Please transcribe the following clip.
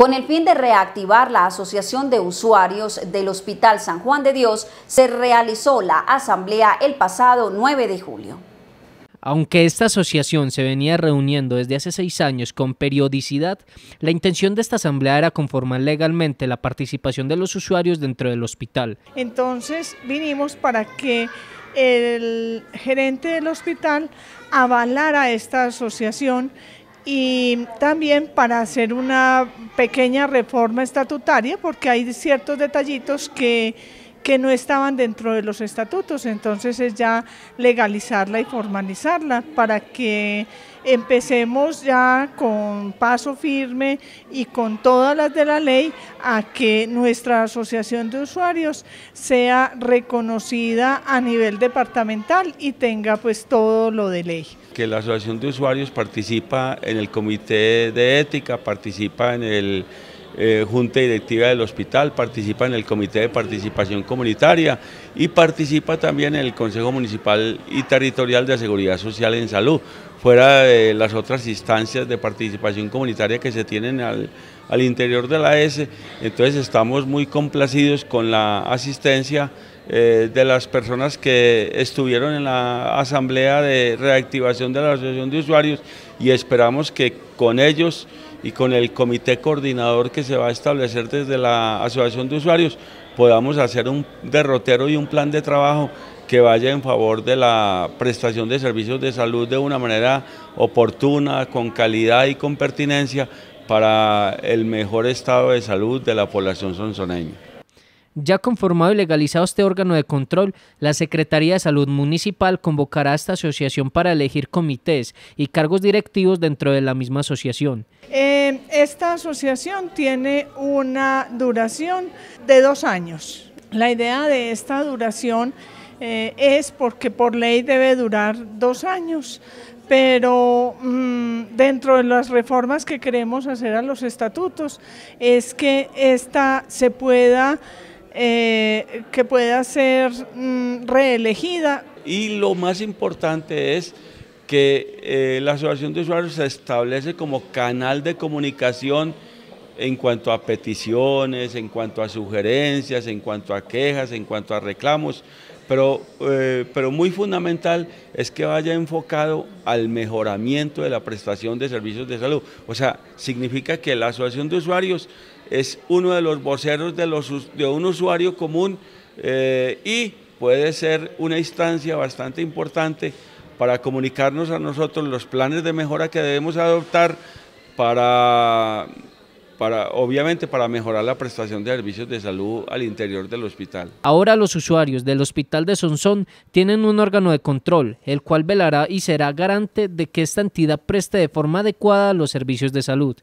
Con el fin de reactivar la Asociación de Usuarios del Hospital San Juan de Dios, se realizó la asamblea el pasado 9 de julio. Aunque esta asociación se venía reuniendo desde hace seis años con periodicidad, la intención de esta asamblea era conformar legalmente la participación de los usuarios dentro del hospital. Entonces vinimos para que el gerente del hospital avalara esta asociación y también para hacer una pequeña reforma estatutaria porque hay ciertos detallitos que que no estaban dentro de los estatutos. Entonces es ya legalizarla y formalizarla para que empecemos ya con paso firme y con todas las de la ley a que nuestra asociación de usuarios sea reconocida a nivel departamental y tenga pues todo lo de ley. Que la asociación de usuarios participa en el comité de ética, participa en el eh, junta directiva del hospital, participa en el comité de participación comunitaria y participa también en el Consejo Municipal y Territorial de Seguridad Social en Salud, fuera de las otras instancias de participación comunitaria que se tienen al, interior de la S. Entonces estamos muy complacidos con la asistencia eh, de las personas que estuvieron en la asamblea de reactivación de la Asociación de Usuarios y esperamos que con ellos y con el comité coordinador que se va a establecer desde la Asociación de Usuarios podamos hacer un derrotero y un plan de trabajo que vaya en favor de la prestación de servicios de salud de una manera oportuna, con calidad y con pertinencia para el mejor estado de salud de la población sonsoneña. Ya conformado y legalizado este órgano de control, la Secretaría de Salud Municipal convocará a esta asociación para elegir comités y cargos directivos dentro de la misma asociación. Eh, esta asociación tiene una duración de dos años. La idea de esta duración eh, es porque por ley debe durar dos años, pero mm, dentro de las reformas que queremos hacer a los estatutos es que esta se pueda... Eh, que pueda ser mm, reelegida. Y lo más importante es que eh, la Asociación de Usuarios se establece como canal de comunicación en cuanto a peticiones, en cuanto a sugerencias, en cuanto a quejas, en cuanto a reclamos, pero, eh, pero muy fundamental es que vaya enfocado al mejoramiento de la prestación de servicios de salud. O sea, significa que la Asociación de Usuarios es uno de los voceros de, los, de un usuario común eh, y puede ser una instancia bastante importante para comunicarnos a nosotros los planes de mejora que debemos adoptar para obviamente para mejorar la prestación de servicios de salud al interior del hospital. Ahora los usuarios del hospital de Sonsón tienen un órgano de control, el cual velará y será garante de que esta entidad preste de forma adecuada los servicios de salud.